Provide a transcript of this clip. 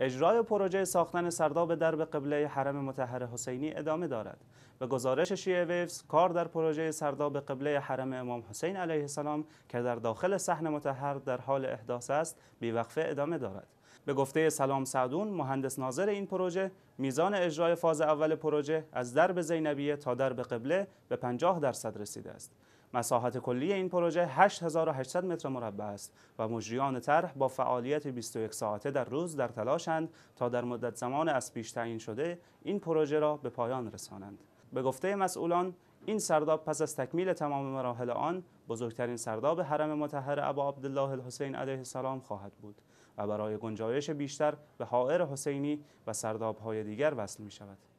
اجرای پروژه ساختن سرداب درب قبله حرم متحر حسینی ادامه دارد. به گزارش شیعه ویفز کار در پروژه سرداب قبله حرم امام حسین علیه السلام که در داخل صحن متحر در حال احداث است بیوقفه ادامه دارد. به گفته سلام سعدون مهندس ناظر این پروژه میزان اجرای فاز اول پروژه از درب زینبیه تا درب قبله به 50 درصد رسیده است. مساحت کلی این پروژه 8800 متر مربع است و مجریان طرح با فعالیت 21 ساعته در روز در تلاشند تا در مدت زمان از پیش تعیین شده این پروژه را به پایان رسانند. به گفته مسئولان این سرداب پس از تکمیل تمام مراحل آن بزرگترین سرداب حرم مطهر ابا عبدالله الحسین علیه السلام خواهد بود و برای گنجایش بیشتر به حائر حسینی و سردابهای دیگر وصل می شود.